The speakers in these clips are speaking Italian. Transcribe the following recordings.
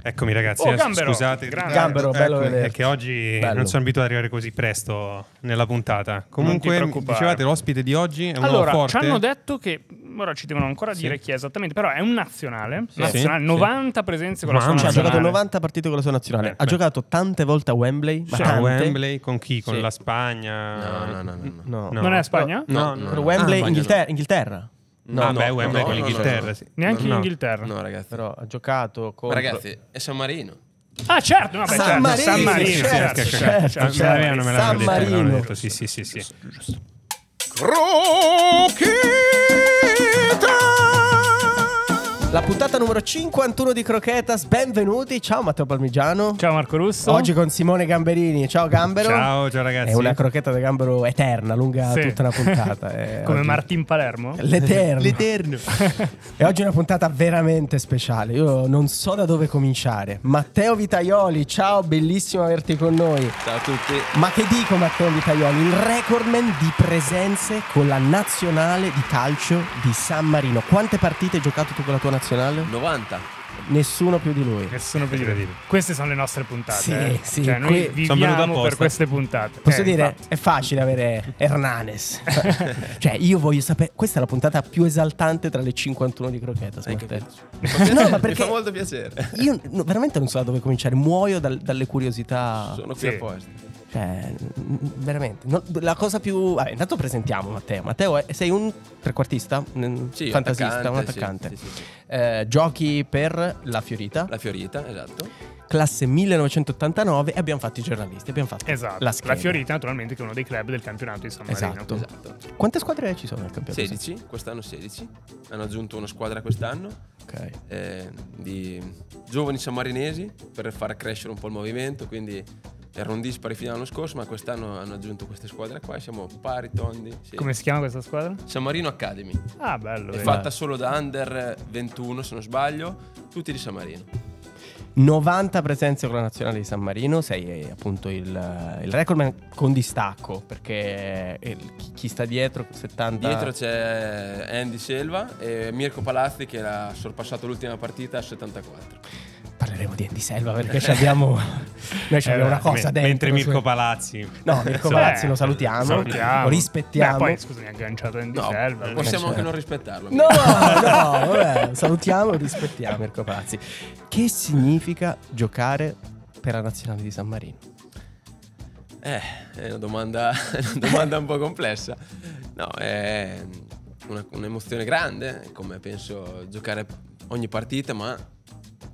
Eccomi ragazzi, oh, eh, gambero, scusate, gambero, ecco, bello ecco, è che oggi bello. non sono abituato ad arrivare così presto nella puntata. Comunque, dicevate l'ospite di oggi è un allora, forte. ci hanno detto che ora ci devono ancora sì. dire chi è esattamente, però è un nazionale, sì. nazionale sì. presenze con la sua nazionale. Ha giocato 90 partite con la sua nazionale. Beh, ha beh. giocato tante volte a Wembley, ma a Wembley con chi? Con la Spagna? No, no, no, no, no. Non è la Spagna? No, no, no. Ah, Wembley ah, Inghilterra. Inghilterra. No, ah, no, beh, Wembley no, con l'Inghilterra, no, sì. Neanche in Inghilterra. No, ragazzi. Però ha giocato contro... Ragazzi, è San Marino. Ah, certo, vabbè, San certo. Marino, San Marino, certo, certo, San Marino me l'hanno detto, sì, sì, sì, sì. Giusto. Crocchio! La puntata numero 51 di Croquetas, benvenuti. Ciao Matteo Palmigiano. Ciao Marco Russo. Oggi con Simone Gamberini. Ciao Gambero. Ciao, ciao ragazzi. È una crocchetta da gambero eterna, lunga sì. tutta la puntata. Eh, Come oggi... Martin Palermo? L'eterno. L'eterno. e oggi è una puntata veramente speciale. Io non so da dove cominciare. Matteo Vitaioli, ciao, bellissimo averti con noi. Ciao a tutti. Ma che dico Matteo Vitaioli? Il recordman di presenze con la nazionale di calcio di San Marino. Quante partite hai giocato tu con la tua nazionale? nazionale? 90. Nessuno più di lui. Nessuno più di lui. Queste sono le nostre puntate. Sì, eh. sì. Cioè, noi que- viviamo per queste puntate. Posso eh, dire, infatti. è facile avere Hernanes. cioè, io voglio sapere. Questa è la puntata più esaltante tra le 51 di Crochetta. no, ma perché Mi fa molto piacere. Io no, veramente non so da dove cominciare. Muoio dal, dalle curiosità. Sono qui sì. apposta. Cioè, mm, veramente. No, la cosa più. Vabbè, intanto presentiamo Matteo. Matteo, è, eh, sei un trequartista? Un sì, fantasista, attaccante, un attaccante. Sì, sì, eh, giochi per La Fiorita. La Fiorita, esatto classe 1989 e abbiamo fatto i giornalisti. Abbiamo fatto esatto. la, la, Fiorita, naturalmente, che è uno dei club del campionato di San Marino. Esatto. esatto. Quante squadre ci sono nel campionato? 16, quest'anno 16. Hanno aggiunto una squadra quest'anno okay. eh, di giovani sammarinesi per far crescere un po' il movimento, quindi erano dispari fino all'anno scorso, ma quest'anno hanno aggiunto queste squadre qua. Siamo pari, tondi. Sì. Come si chiama questa squadra? San Marino Academy. Ah, bello. È fatta solo da under 21, se non sbaglio, tutti di San Marino. 90 presenze con la nazionale di San Marino, sei eh, appunto il, eh, il recordman con distacco, perché eh, chi sta dietro 70... Dietro c'è Andy Selva e Mirko Palazzi che ha sorpassato l'ultima partita a 74 parleremo di Andy Selva perché ci abbiamo, noi ci abbiamo eh, una cosa dentro. Mentre cioè. Mirko Palazzi. No, Mirko cioè, Palazzi lo salutiamo, salutiamo. lo rispettiamo. Beh, poi ha agganciato Andy no, Selva. Eh, possiamo anche non rispettarlo. No, no, vabbè, salutiamo e rispettiamo Mirko Palazzi. Che significa giocare per la nazionale di San Marino? Eh, è una domanda, una domanda un po' complessa. No, è una, un'emozione grande, come penso giocare ogni partita, ma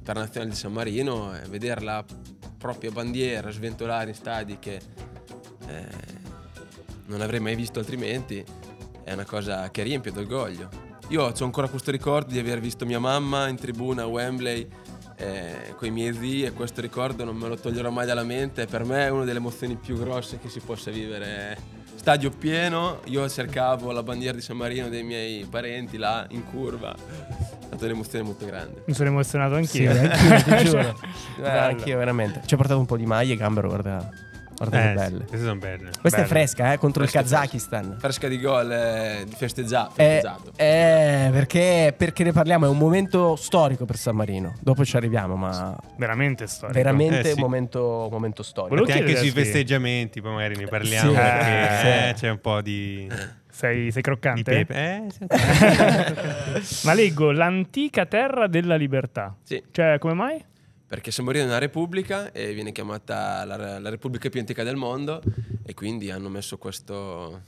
Internazionale di San Marino e vedere la propria bandiera sventolare in stadi che eh, non avrei mai visto altrimenti è una cosa che riempie d'orgoglio. Io ho ancora questo ricordo di aver visto mia mamma in tribuna a Wembley eh, con i miei zii e questo ricordo non me lo toglierò mai dalla mente. Per me è una delle emozioni più grosse che si possa vivere. Stadio pieno, io cercavo la bandiera di San Marino dei miei parenti là in curva stata un'emozione molto grande. Mi sono emozionato anch'io. Sì, anch'io, ti giuro. Eh, anch'io, veramente. Ci ha portato un po' di maglie, Gambero, guarda. Guarda eh, che belle. Queste sono belle. Questa belle. è fresca, eh, contro fresca, il Kazakistan. Fresca di gol, eh, di festeggia, eh, festeggiato. Eh, eh perché, perché, ne parliamo, è un momento storico per San Marino. Dopo ci arriviamo, ma... Veramente storico. Veramente un eh, sì. momento, momento, storico. Volevo anche sui festeggiamenti, poi magari ne parliamo, sì. perché eh, c'è un po' di... Sei, sei croccante? Eh? Ma leggo l'antica terra della libertà. Sì. Cioè, come mai? Perché Samborino è una repubblica e eh, viene chiamata la, la repubblica più antica del mondo e quindi hanno messo questo,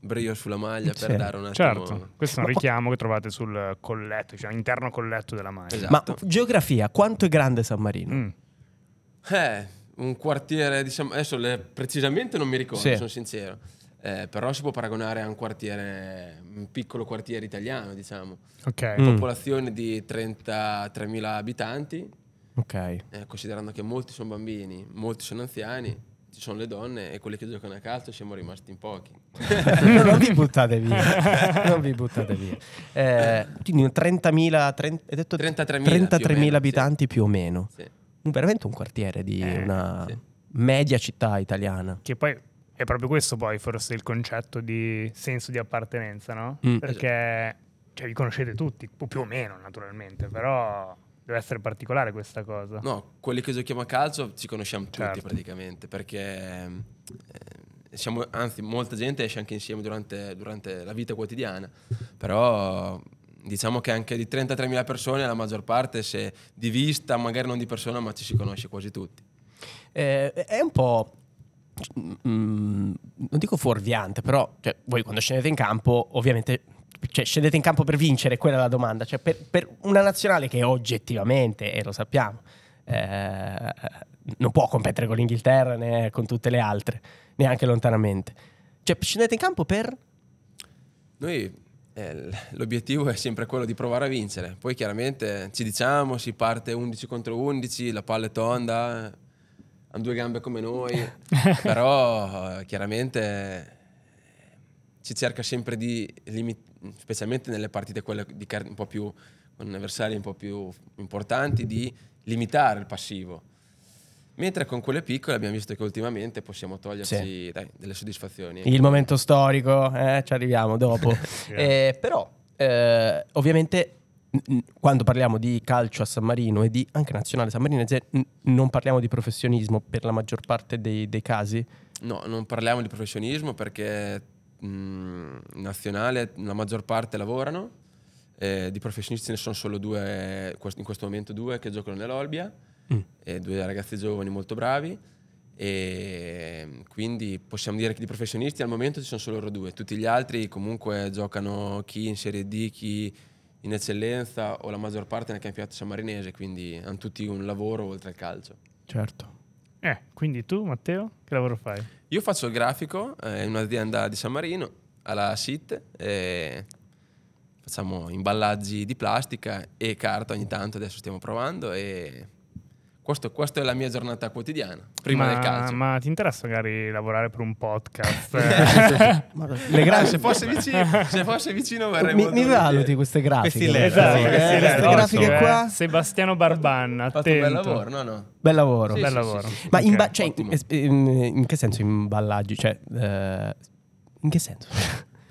brio sulla maglia certo. per dare un attimo certo. questo è un richiamo che trovate sul colletto cioè all'interno colletto della maglia esatto. ma geografia quanto è grande San Marino? Mm. eh un quartiere diciamo adesso le, precisamente non mi ricordo sì. sono sincero eh, però si può paragonare a un quartiere, un piccolo quartiere italiano, diciamo. Ok. Mm. Popolazione di 33.000 abitanti. Ok. Eh, considerando che molti sono bambini, molti sono anziani, ci sono le donne e quelli che giocano a calcio siamo rimasti in pochi. non vi buttate via. non vi buttate via. Eh, quindi 30.000, 30, 33.000, 33 meno, abitanti sì. più o meno. Sì. Veramente un quartiere di eh, una sì. media città italiana. Che poi è proprio questo poi forse il concetto di senso di appartenenza, no? Mm. Eh, perché cioè, vi conoscete tutti, più o meno naturalmente, però deve essere particolare questa cosa. No, quelli che giochiamo a calcio ci conosciamo tutti certo. praticamente, perché eh, siamo, anzi molta gente esce anche insieme durante, durante la vita quotidiana, però diciamo che anche di 33.000 persone la maggior parte se di vista, magari non di persona, ma ci si conosce quasi tutti. Eh, è un po' Mm, non dico fuorviante, però cioè, voi quando scendete in campo ovviamente cioè, scendete in campo per vincere, quella è la domanda, cioè, per, per, una nazionale che oggettivamente, e lo sappiamo, eh, non può competere con l'Inghilterra né con tutte le altre, neanche lontanamente. Cioè, scendete in campo per... Noi eh, l'obiettivo è sempre quello di provare a vincere, poi chiaramente ci diciamo, si parte 11 contro 11, la palla è tonda, hanno due gambe come noi, però eh, chiaramente si cerca sempre di limitare, specialmente nelle partite quelle di car- un po' più con avversari un po' più importanti, di limitare il passivo. Mentre con quelle piccole abbiamo visto che ultimamente possiamo toglierci sì. dai, delle soddisfazioni. Il momento storico, eh, ci arriviamo dopo. yeah. eh, però, eh, ovviamente quando parliamo di calcio a San Marino e di anche nazionale San Marino, non parliamo di professionismo per la maggior parte dei, dei casi? No, non parliamo di professionismo perché mh, mm, nazionale la maggior parte lavorano, eh, di professionisti ne sono solo due, in questo momento due che giocano nell'Olbia, mm. due ragazzi giovani molto bravi. E quindi possiamo dire che di professionisti al momento ci sono solo loro due, tutti gli altri comunque giocano chi in Serie D, chi in eccellenza o la maggior parte nel campionato sammarinese, quindi hanno tutti un lavoro oltre al calcio. Certo. Eh, quindi tu Matteo, che lavoro fai? Io faccio il grafico eh, in un'azienda di San Marino, alla SIT, eh, facciamo imballaggi di plastica e carta ogni tanto, adesso stiamo provando e questo, questa è la mia giornata quotidiana, prima ma, del calcio. Ma ti interessa magari lavorare per un podcast? Le gra- se, fosse vicino, se fosse vicino verremmo... Mi, mi valuti queste grafiche. Esatto, queste, esatto, eh, queste, queste grafiche qua. Sebastiano Barbanna, fatto, attento. Fatto bel lavoro, no no. Bel lavoro. Sì, bel sì, lavoro. Sì, ma okay. in, cioè, in, in, che senso imballaggi? Cioè, eh, in che senso?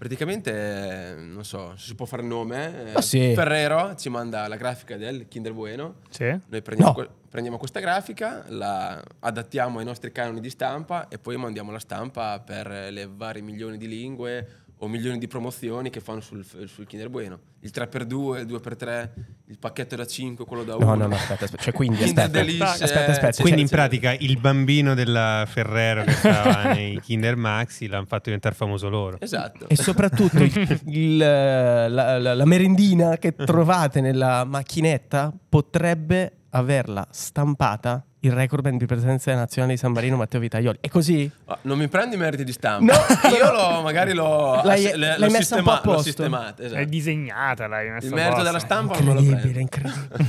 Praticamente, eh, non so, si può fare il nome. Eh. Ah, sì. Ferrero ci manda la grafica del Kinder Bueno. Sì. Noi prendiamo, no. prendiamo, questa grafica, la adattiamo ai nostri canoni di stampa e poi mandiamo la stampa per le varie milioni di lingue o milioni di promozioni che fanno sul, sul Kinder Bueno. Il 3x2, il 2x3, il pacchetto da 5, quello da 1. No, no, no, aspetta, aspetta. Cioè, quindi, aspetta, aspetta, aspetta, cioè, aspetta, Quindi in cioè, pratica il bambino della Ferrero che stava nei Kinder Maxi l'hanno fatto diventare famoso loro. Esatto. E soprattutto il, la, la, la merendina che trovate nella macchinetta potrebbe averla stampata il record band di presenza nazionale di San Marino Matteo Vitaglioli. È così? Oh, non mi prendi i meriti di stampa. No. Io lo, magari l'ho, l'hai, l'hai un po' l'ho sistemata. Esatto. L'hai disegnata, l'hai messa Il merito della stampa incredibile, incredibile,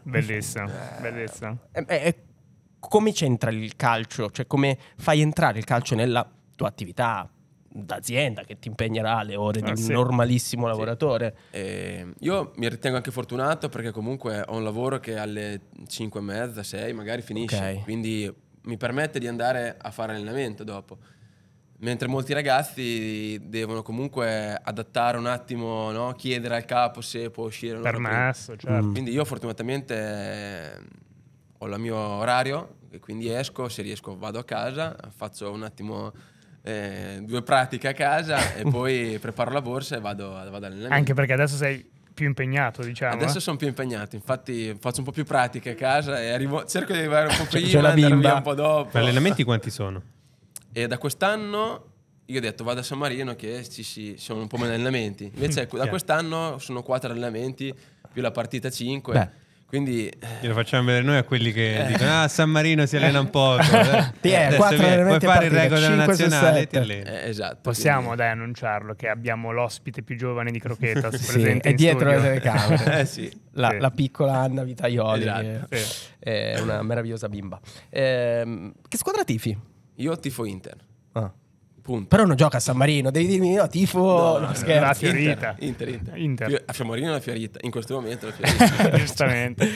incredibile. Bellissimo, eh. bellissimo. Eh, eh, eh, come c'entra il calcio? Cioè come fai entrare il calcio nella tua attività d'azienda che ti impegnerà le ore ah, di un sì. normalissimo lavoratore. Sì. Eh, io mi ritengo anche fortunato perché comunque ho un lavoro che alle 5 e mezza, 6 magari finisce, okay. quindi mi permette di andare a fare allenamento dopo. Mentre molti ragazzi devono comunque adattare un attimo, no? chiedere al capo se può uscire o Permesso, certo. Mm. Quindi io fortunatamente ehm, ho il mio orario e quindi esco, se riesco vado a casa, faccio un attimo eh, due pratiche a casa e poi preparo la borsa e vado, vado all'allenamento. Anche perché adesso sei più impegnato, diciamo. Adesso eh? sono più impegnato, infatti faccio un po' più pratiche a casa e arrivo, cerco di arrivare un po' prima, C'è la bimba. un po' dopo. Ma allenamenti quanti sono? E da quest'anno io ho detto vado a San Marino che ci, ci sono un po' meno allenamenti. Invece mm, da quest'anno sono quattro allenamenti più la partita 5. Beh quindi... Glielo facciamo vedere noi a quelli che eh. dicono ah San Marino si allena un po'. Cioè, eh. eh ti puoi fare partite, il record nazionale ti Eh, esatto. Possiamo quindi. dai annunciarlo che abbiamo l'ospite più giovane di Crocheta sì, presente è dietro studio. le telecamere. eh, sì. La, sì. la, piccola Anna Vitaioli esatto. che sì. è una meravigliosa bimba. Ehm, che squadra tifi? Io tifo Inter. Ah. Punto. Però non gioca a San Marino, devi dirmi no, tifo no, no, scherzo. Inter, Inter, Inter. Inter. A Fiammarino è la Fiorita, in questo momento la Fiorita. Giustamente.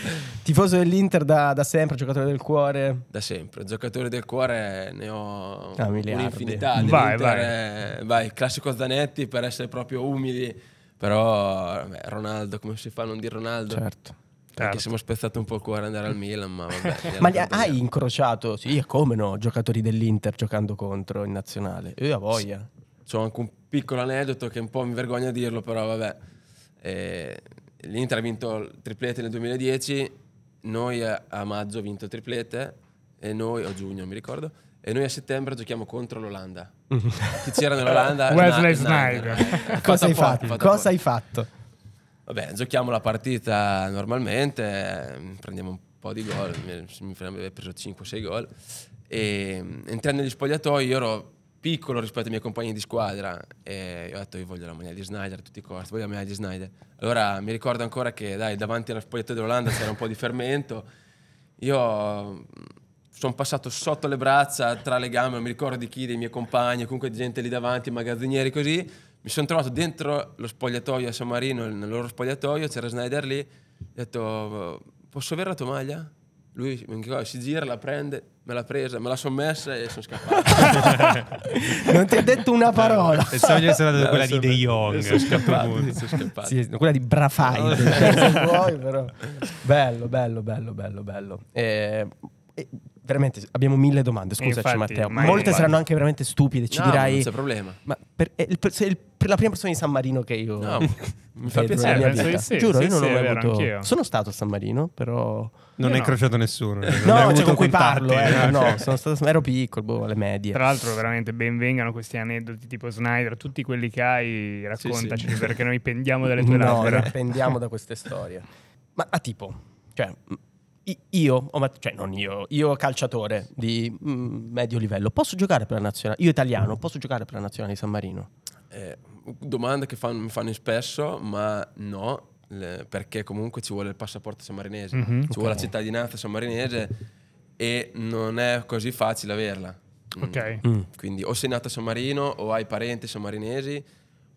Tifoso dell'Inter da, da, sempre, giocatore del cuore? Da sempre, giocatore del cuore ne ho ah, un'infinità. Vai, vai. vai, classico Zanetti per essere proprio umili, però vabbè, Ronaldo, come si fa a non dire Ronaldo? Certo. Perché certo. siamo spezzati un po' il cuore andare al Milan, ma vabbè. ma li ha, hai incrociato, sì, come no, giocatori dell'Inter giocando contro in nazionale. Io ho voglia. C'ho anche un piccolo aneddoto che un po' mi vergogna a dirlo, però vabbè. Eh, L'Inter ha vinto il triplete nel 2010, noi a maggio ha vinto il triplete, e noi, o giugno mi ricordo, e noi a settembre giochiamo contro l'Olanda. Chi c'era nell'Olanda? Wesley Snyder. Cosa, hai fatto? Cosa hai fatto? Vabbè, giochiamo la partita normalmente, ehm, prendiamo un po' di gol, mi aveva preso 5-6 gol. E ehm, entrando negli spogliatoi io ero piccolo rispetto ai miei compagni di squadra e ho detto io voglio la maglia di Snyder a tutti i costi, voglio la maglia di Snyder. Allora mi ricordo ancora che dai, davanti alla spogliatoio dell'Olanda c'era un po' di fermento, io sono passato sotto le braccia, tra le gambe, non mi ricordo di chi, dei miei compagni, comunque di gente lì davanti, magazzinieri così, mi sono trovato dentro lo spogliatoio a San Marino, nel loro spogliatoio, c'era Snyder lì, ho detto posso avere la tua maglia? Lui si gira, la prende, me l'ha presa, me la sono messa e sono scappato. non ti ha detto una parola. Pensavo di essere stato quella di De Jong. Sono scappato. sono scappato. Sì, quella di Brafai. se vuoi, però. Bello, bello, bello, bello, bello. Eh, veramente abbiamo mille domande, scusaci infatti, Matteo. Molte infatti. saranno anche veramente stupide, ci no, dirai... Non c'è problema. Ma per, è il, è il, per, la prima persona di San Marino che io... No. mi fa piacere. Eh, sì, Giuro, sì, io non sì, ho mai avuto... Anch'io. Sono stato a San Marino, però... Non hai no. incrociato nessuno. Eh. no, cioè con cui parlo. Eh, no, sono stato, ero piccolo, boh, alle medie. Tra l'altro, veramente benvengano questi aneddoti tipo Snyder, tutti quelli che hai, raccontaci, perché noi pendiamo dalle tue no, labbra. No, pendiamo da queste storie. Ma a tipo, cioè, io, cioè non io, io calciatore di mm, medio livello, posso giocare per la nazionale? Io italiano, posso giocare per la nazionale di San Marino? Eh, domanda che fan, mi fanno spesso, ma no, le, perché comunque ci vuole il passaporto sammarinese, mm-hmm. ci okay. Mhm, vuole la cittadinanza sammarinese e non è così facile averla. Mm. Ok. Mm. Quindi o sei nato a San Marino o hai parenti sammarinesi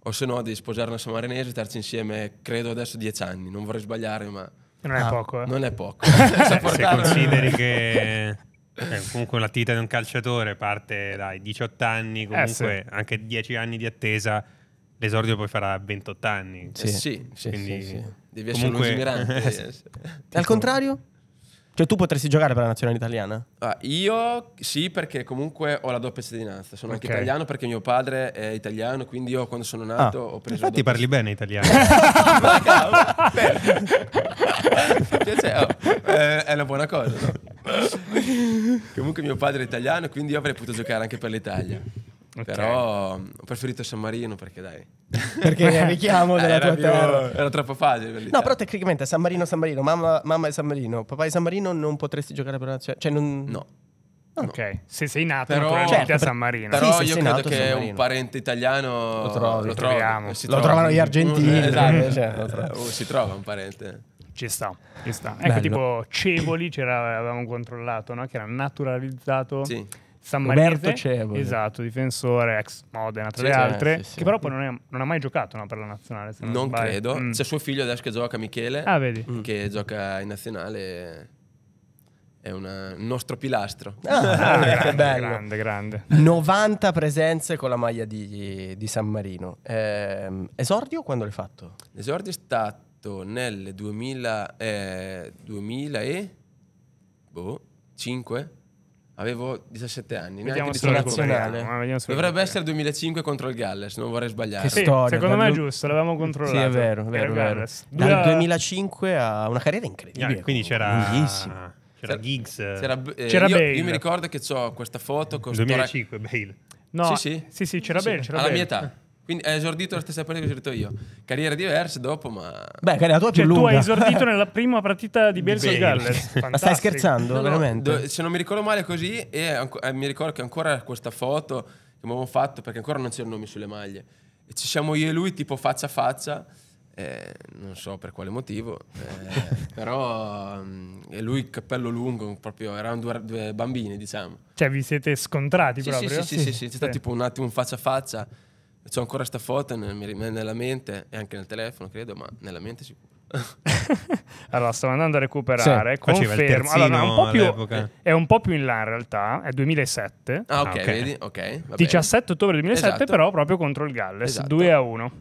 o se no devi sposare una sammarinese e starci insieme, credo adesso dieci anni, non vorrei sbagliare ma... Non è ah, poco, eh? Non è poco. Se consideri che eh, comunque l'attività di un calciatore parte dai 18 anni, comunque eh, sì. anche 10 anni di attesa, l'esordio poi farà 28 anni. Sì, sì, sì, quindi sì, sì. Devi essere comunque... lungimirante. Eh, Al contrario? Cioè, tu potresti giocare per la nazionale italiana? Ah, io sì, perché comunque ho la doppia cittadinanza. Sono okay. anche italiano perché mio padre è italiano, quindi io quando sono ah. nato ah, ho preso. Infatti, parli bene italiano. Ma cavolo, cioè, oh, è, è una buona cosa, no? comunque, mio padre è italiano, quindi io avrei potuto giocare anche per l'Italia. Okay. Però ho preferito San Marino perché, dai, perché è il richiamo della era tua più, terra. Era troppo facile. Per no, però tecnicamente San Marino, San Marino, mamma, mamma e San Marino, papà e San Marino non potresti giocare per la nazionale. Cioè, non... No. No, ok, se sei nato però, certo, a San Marino. Però sì, io credo che un parente italiano lo, trovi, lo, troviamo. lo, lo trovano gli mm, argentini. Uh, esatto. cioè, trova. Uh, si trova un parente. Ci sta, ci sta. Ecco, Bello. tipo Cevoli, avevamo controllato, no? che era naturalizzato. Sì San Roberto Cevo. Esatto, difensore ex Modena, tra sì, le altre, sì, sì. che però poi non, è, non ha mai giocato no, per la nazionale. non, non credo. Mm. C'è suo figlio adesso che gioca, Michele, ah, mm. che mm. gioca in nazionale. È un nostro pilastro. Ah, ah grande, bello. grande, grande. 90 presenze con la maglia di, di San Marino. Eh, esordio quando l'hai fatto? L'esordio è stato nel 2000, eh, 2000 e... Boh, 5? Avevo 17 anni, vediamo neanche nazionale. Dovrebbe recuperiamo. essere 2005 contro il Galles, non vorrei sbagliare. Sì, storia, secondo me è giusto, l'avevamo controllato. Sì, è vero, è vero, vero. Dal 2005 ha una carriera incredibile. Yeah, quindi c'era lunghissima. C'era Giggs. Eh. C'era, eh, c'era io, Bale. Io mi ricordo che ho questa foto con 2005 Bale. No, sì, sì, sì, sì c'era Bale, c'era Alla Bale. mia età. Quindi hai esordito la stessa partita che ho esordito io. Carriere diverse dopo, ma. Beh, la tua è più cioè, lunga. Tu hai esordito nella prima partita di Belso Galles. ma stai scherzando, no, veramente? se non mi ricordo male così, e eh, mi ricordo che ancora questa foto che avevo fatto, perché ancora non c'erano nomi sulle maglie. E ci siamo io e lui, tipo faccia a faccia. Eh, non so per quale motivo, eh, però eh, lui cappello lungo, proprio erano due, due, bambini, diciamo. Cioè vi siete scontrati sì, proprio? Sì, sì, sì, sì, sì. c'è stato tipo un attimo un faccia a faccia ho ancora questa foto nella mente e anche nel telefono, credo, ma nella mente sicuro. allora, stavo andando a recuperare. Sì, confermo. Allora, no, un più, è un po' più in là in realtà, è 2007. Ah, ok, ah, okay. vedi? Okay, 17 ottobre 2007, esatto. però proprio contro il Galles, esatto. 2 a 1.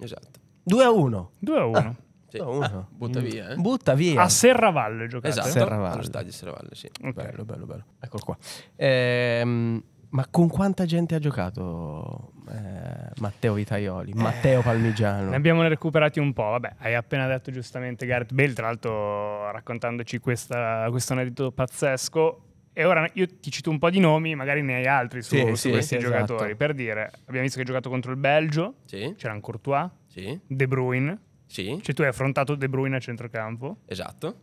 Esatto. 2 a 1. 2 a 1. Ah. Sì. Ah, butta via, eh. butta via a Serravalle giocate esatto, Serravalle. allo stadio Serravalle sì. Okay. bello bello bello eccolo qua ehm ma con quanta gente ha giocato eh, Matteo Vitaioli, eh, Matteo Palmigiano? Ne abbiamo recuperati un po', vabbè, hai appena detto giustamente Gareth Bale, tra l'altro raccontandoci questa, questo aneddoto pazzesco, e ora io ti cito un po' di nomi, magari ne hai altri su, sì, su sì, questi sì, giocatori. Esatto. Per dire, abbiamo visto che ha giocato contro il Belgio, sì. c'era un Courtois, sì. De Bruyne, sì. Cioè, tu hai affrontato De Bruyne a centrocampo. Esatto.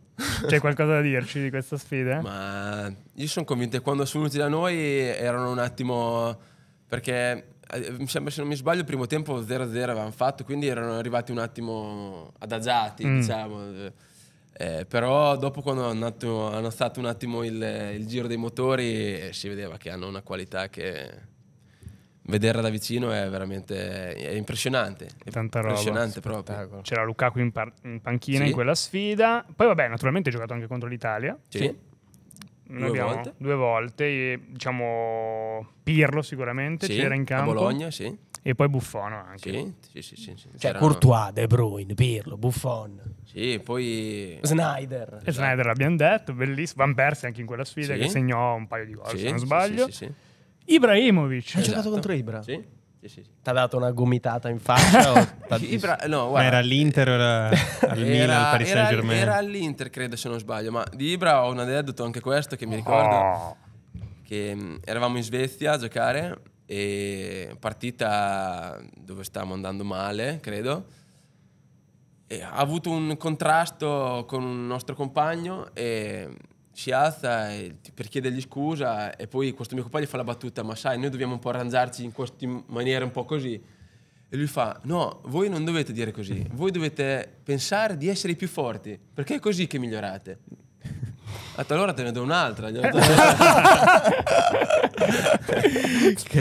C'è qualcosa da dirci di questa sfida? Ma io sono convinto che quando sono venuti da noi erano un attimo. Perché eh, mi sembra se non mi sbaglio il primo tempo 0-0 avevano fatto, quindi erano arrivati un attimo adagiati, mm. diciamo. Eh, però dopo quando hanno, atto, hanno stato un attimo il, il giro dei motori eh, si vedeva che hanno una qualità che vederla da vicino è veramente è impressionante. È Tanta roba. Impressionante proprio. C'era Lukaku in, par- in panchina sì. in quella sfida. Poi, vabbè, naturalmente ha giocato anche contro l'Italia. Sì. sì. Due volte. due volte. diciamo Pirlo sicuramente sì, c'era in campo. Bologna, sì. E poi Buffon anche. Sì, sì, sì. sì cioè Courtois, De Bruyne, Pirlo, Buffon. Sì, poi... Snyder. Esatto. Snyder l'abbiamo detto, bellissimo. Van Persie anche in quella sfida che segnò un paio di gol, se non sbaglio. sì, sì. Ibrahimovic. Ha esatto. giocato contro Ibra? Sì. Sì, sì, sì. Ti ha dato una gomitata in faccia? Ibra, no, guarda, era all'Inter o era al Milan, al Paris Saint Germain? Era, all'Inter, credo, se non sbaglio. Ma di Ibra ho un aneddoto anche questo che mi oh. ricordo. Oh. Che mh, mm, eravamo in Svezia a giocare e partita dove stavamo andando male, credo. E ha avuto un contrasto con un nostro compagno e si alza e per chiedergli scusa e poi questo mio compagno fa la battuta, ma sai, noi dobbiamo un po' arrangiarci in, questa maniera un po' così. E lui fa, no, voi non dovete dire così, voi dovete pensare di essere i più forti, perché è così che migliorate. Ha detto, allora te ne do un'altra. che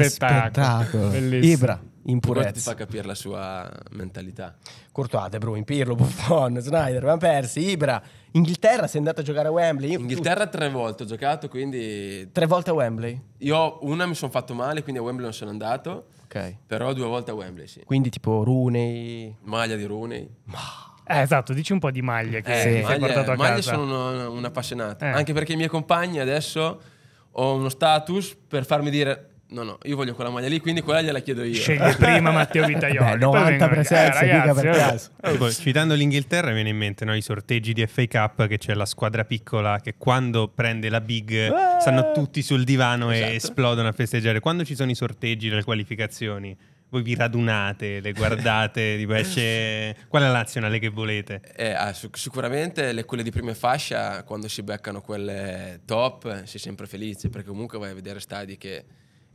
spettacolo. spettacolo. Ibra in purezza. Questo ti fa capire la sua mentalità. Courtois, De Bruyne, Pirlo, Buffon, Snyder, Van Persie, Ibra. Inghilterra sei andato a giocare a Wembley. Io... Inghilterra tre volte ho giocato, quindi... Tre volte a Wembley? Io una mi sono fatto male, quindi a Wembley non sono andato. Ok. Però due volte a Wembley, sì. Quindi tipo Rooney... Maglia di Rooney. Ma... Eh, esatto, dici un po' di maglie che eh, sei maglie, portato a maglie casa. Maglie sono un appassionato. Eh. Anche perché i miei compagni adesso ho uno status per farmi dire No, no, io voglio quella maglia lì, quindi quella gliela chiedo io. Scegli prima Matteo Vitaioli. Beh, 90 presenze, eh, per caso. Poi, oh, oh, oh, citando l'Inghilterra viene in mente no, i sorteggi di FA Cup che c'è la squadra piccola che quando prende la big eh! stanno tutti sul divano esatto. e esplodono a festeggiare. Quando ci sono i sorteggi delle qualificazioni, voi vi radunate, le guardate, tipo esce... Qual è la nazionale che volete? Eh, ah, sic- sicuramente le, quelle di prima fascia, quando si beccano quelle top, sei sempre felice, perché comunque vai a vedere stadi che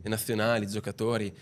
le nazionali, i giocatori.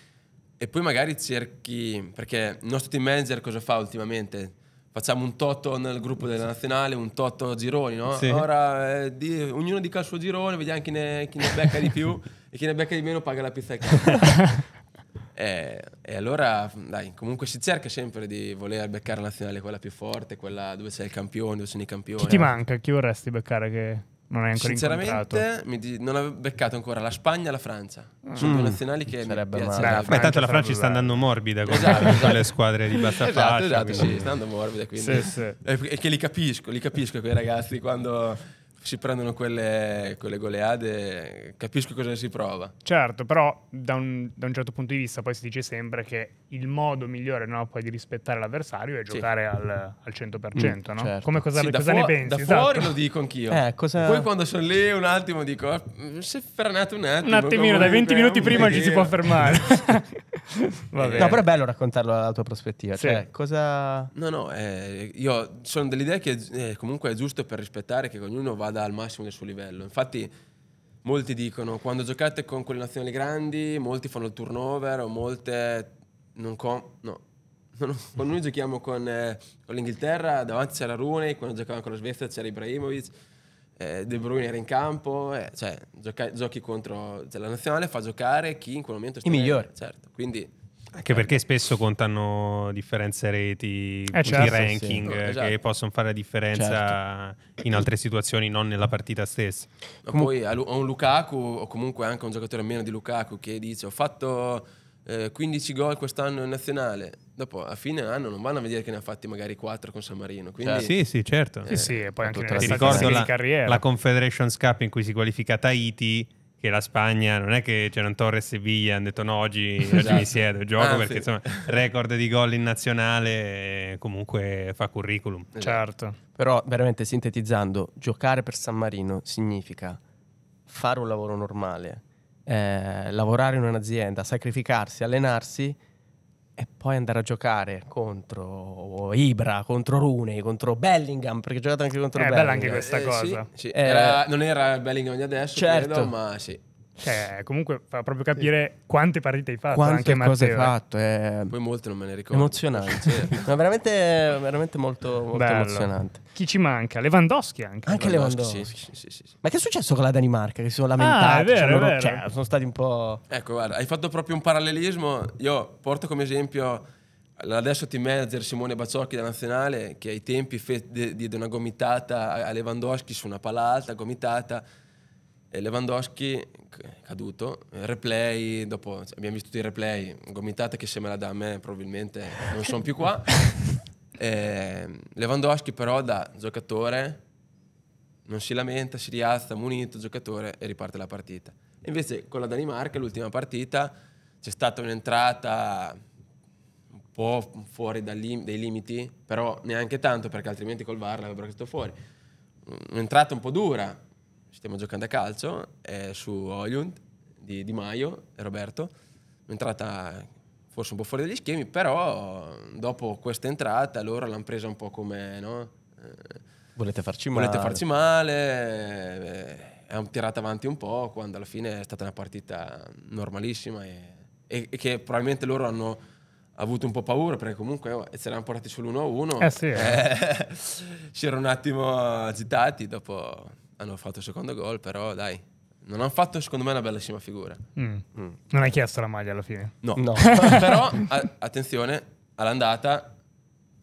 E poi magari cerchi, perché il nostro team manager cosa fa ultimamente? Facciamo un toto nel gruppo della nazionale, un toto a gironi, no? Sì. Ora eh, di, ognuno dica il suo girone, vediamo chi ne, chi ne becca di più e chi ne becca di meno paga la pizza e, eh, e, allora, dai, comunque si cerca sempre di voler beccare la nazionale, quella più forte, quella dove c'è il campione, dove sono i campioni. Chi ti manca? Chi vorresti beccare che... Non hai ancora Sinceramente, di- non ho beccato ancora la Spagna e la Francia. Mm. Sono due nazionali che sarebbero. Beh, la Francia, tanto la Francia sta andando morbida con, esatto, esatto, le squadre di bassa esatto, fascia. Esatto, quindi... sì, sta andando morbida. Quindi. Sì, sì. E che li capisco, li capisco quei ragazzi quando si prendono quelle, quelle, goleade, capisco cosa si prova. Certo, però da un, da un, certo punto di vista poi si dice sempre che il modo migliore no, di rispettare l'avversario è giocare sì. al, al, 100%, mm, no? certo. Come cosa, sì, cosa ne pensi? Da esatto. fuori lo dico anch'io. Eh, cosa... Poi quando sono lì un attimo dico, mm, se frenate un attimo... Un attimino, dai 20 minuti prima ci si può fermare. Eh. no, però è bello raccontarlo dalla tua prospettiva. Sì. Cioè, cosa... No, no, eh, io sono dell'idea che eh, comunque è giusto per rispettare che ognuno vada dà al massimo del suo livello. Infatti molti dicono quando giocate con quelle nazionali grandi, molti fanno il turnover o molte non con... No. Quando noi giochiamo con, eh, con l'Inghilterra, davanti c'era Rooney, quando giocavamo con la Svezia c'era Ibrahimovic, eh, De Bruyne era in campo, eh, cioè gioca- giochi contro... Cioè, la nazionale fa giocare chi in quel momento... I migliori. Certo, quindi anche perché spesso contano differenze reti, eh, certo, ranking sì. Eh, esatto. che possono fare la differenza certo. in altre situazioni, non nella partita stessa. Ma Com- poi a un Lukaku o comunque anche a un giocatore meno di Lukaku che dice ho fatto eh, 15 gol quest'anno in nazionale, dopo a fine anno non vanno a vedere che ne ha fatti magari 4 con San Marino. Quindi, certo. Sì, sì, certo. Eh, sì, sì, e poi anche nella ricordo la, la Confederations Cup in cui si qualifica Tahiti che la Spagna non è che c'erano Torres e Sevilla hanno detto no oggi, esatto. oggi mi esatto. siedo gioco ah, perché insomma record di gol in nazionale eh, comunque fa curriculum esatto. certo però veramente sintetizzando giocare per San Marino significa fare un lavoro normale eh, lavorare in un'azienda sacrificarsi allenarsi e poi andare a giocare contro Ibra, contro Rooney, contro Bellingham, perché ho giocato anche contro eh, Bellingham. È bella anche questa cosa. Eh, sì, sì. Eh, era, eh, non era Bellingham di adesso, certo. credo, ma sì. Cioè, comunque fa proprio capire sì. quante partite hai fatto. Quante anche cose hai eh. fatto. È... Eh. Poi molte non me ne ricordo. Emozionante. Ma veramente, veramente molto, molto emozionante. Chi ci manca? Lewandowski anche. Anche Lewandowski. Lewandowski. Sì, sì, Ma che è successo con la Danimarca? Che si sono ah, lamentati. Ah, vero, cioè, cioè, sono stati un po'... Ecco, guarda, hai fatto proprio un parallelismo. Io porto come esempio l'adesso team manager Simone Baciocchi della Nazionale che ai tempi diede una gomitata a Lewandowski su una pala alta, gomitata Lewandowski caduto, replay, dopo cioè, abbiamo visto tutti i replay, gomitate che se me la dà a me probabilmente non sono più qua. eh, Lewandowski però da giocatore non si lamenta, si rialza, munito, giocatore e riparte la partita. E invece con la Danimarca, l'ultima partita, c'è stata un'entrata un po' fuori lim dai limiti, però neanche tanto perché altrimenti col VAR l'avrebbero chiesto fuori. Un'entrata un po' dura, stiamo giocando a calcio, è su Oilund di, di Maio e Roberto, un'entrata forse un po' fuori dagli schemi, però dopo questa entrata loro l'hanno presa un po' come... No? Eh, volete farci male. Volete farci male, eh, è un tirato avanti un po', quando alla fine è stata una partita normalissima e, e, e che probabilmente loro hanno avuto un po' paura perché comunque oh, se l'hanno portati sull'1-1. Eh sì. Eh, eh si erano un attimo agitati dopo hanno fatto il secondo gol, però dai, non hanno fatto secondo me una bellissima figura. Mm. Mm. Non hai chiesto la maglia alla fine? No, no. però a- attenzione, all'andata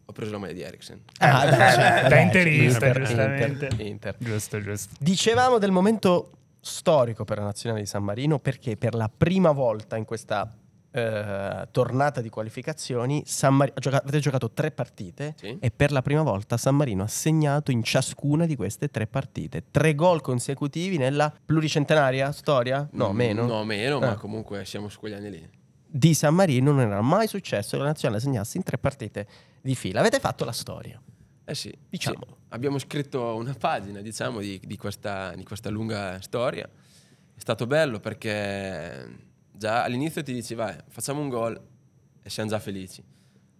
ho preso la maglia di Eriksen. Eh, ah, eh, certo, da interista, Inter, giustamente. Inter. Inter. Giusto, giusto. Dicevamo del momento storico per la nazionale di San Marino perché per la prima volta in questa eh, tornata di qualificazioni, Mar- avete giocato tre partite sì. e per la prima volta San Marino ha segnato in ciascuna di queste tre partite. Tre gol consecutivi nella pluricentenaria storia? No, mm, meno. No, meno, ah. ma eh. comunque siamo su quegli anni lì. Di San Marino non era mai successo che la nazionale segnasse in tre partite di fila. Avete fatto la storia. Eh sì, diciamo. Sì. Abbiamo scritto una pagina, diciamo, di, di, questa, di questa lunga storia. È stato bello perché già all'inizio ti dici, vai, facciamo un gol e siamo già felici.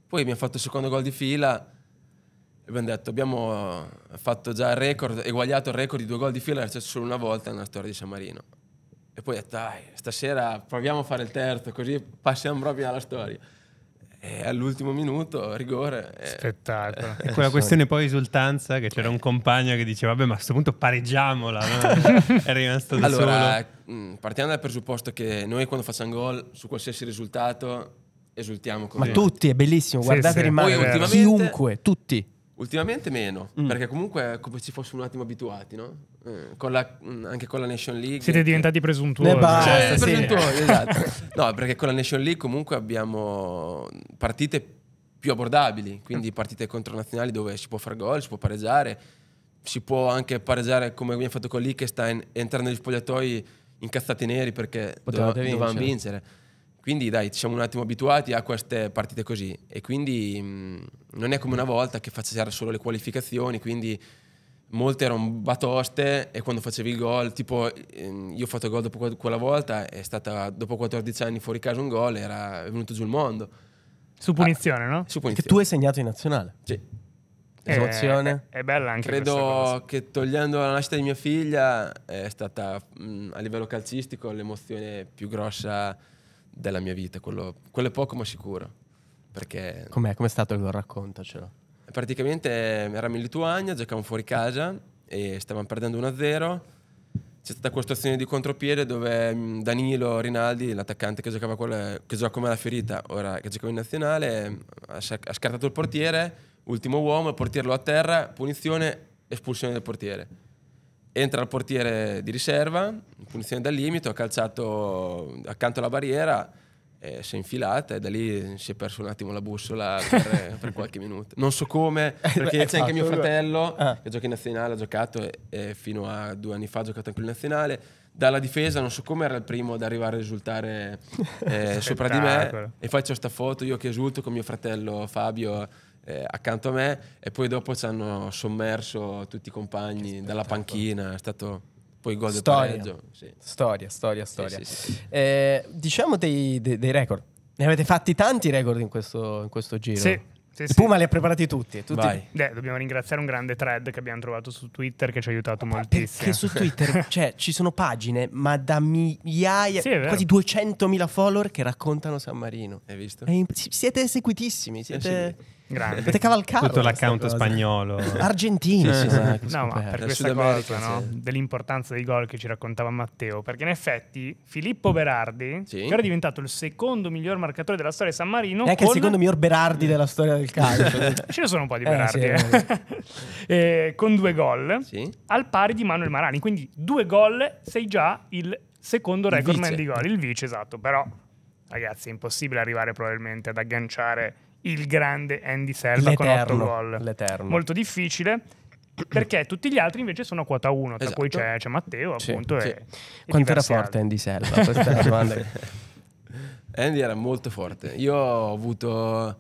Poi abbiamo fatto il secondo gol di fila e abbiamo detto, abbiamo eh, fatto già il record, eguagliato il record di due gol di fila, c'è solo una volta nella storia di San Marino. E poi ho detto, dai, stasera proviamo a fare il terzo, così passiamo proprio alla storia. E all'ultimo minuto, rigore. Eh. Spettacolo. Eh, e quella questione poi esultanza, che c'era un compagno che diceva, vabbè, ma a questo punto pareggiamola. No? È rimasto da allora, solo. Mm, partiamo dal presupposto che noi quando facciamo gol, su qualsiasi risultato, esultiamo così. Ma tutti, è bellissimo, guardate sì, sì. Chiunque, tutti. Ultimamente meno, mm. perché comunque è come se fossimo un attimo abituati, no? Eh, con la, mm, anche con la Nation League. Siete diventati presuntuosi. Basta, cioè, sì. presuntuosi esatto. No, perché con la Nation League comunque abbiamo partite più abbordabili, quindi partite contro nazionali dove si può fare gol, si può pareggiare, si può anche pareggiare come abbiamo fatto con Liechtenstein, entrare negli spogliatoi incazzati neri perché dovevamo vincere. vincere. Quindi dai, siamo un attimo abituati a queste partite così e quindi mh, mm, non è come una volta che facevano solo le qualificazioni, quindi molte erano batoste e quando facevi il gol, tipo ehm, io ho fatto il gol dopo quella volta, è stata dopo 14 anni fuori casa un gol, era venuto giù il mondo. Su ah, punizione, ah, no? Su punizione. Che tu hai segnato in nazionale. Sì. Emozione. Eh, è, eh, è, bella anche Credo che togliendo la nascita di mia figlia è stata mh, mm, a livello calcistico l'emozione più grossa della mia vita, quello, quello è poco ma sicuro. Perché... Com'è? Com'è stato il gol? Raccontacelo. Praticamente eh, eravamo in Lituania, giocavamo fuori casa e stavamo perdendo 1-0. C'è stata questa azione di contropiede dove mm, Danilo Rinaldi, l'attaccante che, quella, che gioca come la ferita, ora che giocava in nazionale, ha, ha scartato il portiere, ultimo uomo, il portiere lo atterra, punizione, espulsione del portiere entra il portiere di riserva punizione dal limite, ha calciato accanto alla barriera, eh, si è infilata e da lì si è perso un attimo la bussola per, per qualche minuto. Non so come, eh, perché c'è anche esatto, mio fratello ah. che gioca in nazionale, ha giocato e, e fino a due anni fa ha giocato anche in nazionale. Dalla difesa non so come era il primo ad arrivare a risultare eh, sopra di me e faccio questa foto io che esulto con mio fratello Fabio eh, accanto a me e poi dopo ci hanno sommerso tutti i compagni dalla panchina, è stato poi gol del pareggio. Sì. Storia, storia, storia. Sì, sì, eh, diciamo dei, dei, dei, record. Ne avete fatti tanti record in questo, in questo giro. Sì. Sì, Puma li ha preparati tutti. tutti. Beh, dobbiamo ringraziare un grande thread che abbiamo trovato su Twitter che ci ha aiutato moltissimo. Perché su Twitter cioè, ci sono pagine, ma da migliaia, quasi 200.000 follower che raccontano San Marino. Hai visto? imp- siete seguitissimi. Siete eh, Grande. Avete cavalcato tutto l'account spagnolo argentino. Sì, sì, no, sì, no ma per questa Sud cosa no? dell'importanza dei gol che ci raccontava Matteo, perché in effetti Filippo Berardi, che ora è diventato il secondo miglior marcatore della storia di San Marino, è anche con... il secondo miglior Berardi della storia del calcio. Ce ne sono un po' di eh, Berardi, eh, eh. eh. con due gol al pari di Manuel Marani. Quindi due gol, sei già il secondo recordman di gol, il vice esatto, però ragazzi è impossibile arrivare probabilmente ad agganciare il grande Andy Selva l'eterno, con 8 gol. L'eterno. Molto difficile perché tutti gli altri invece sono quota 1, tra esatto. cui c'è, c'è Matteo sì, appunto. Sì. E, Quanto e era forte altri. Andy Selva? Questa è la domanda. Andy era molto forte. Io ho avuto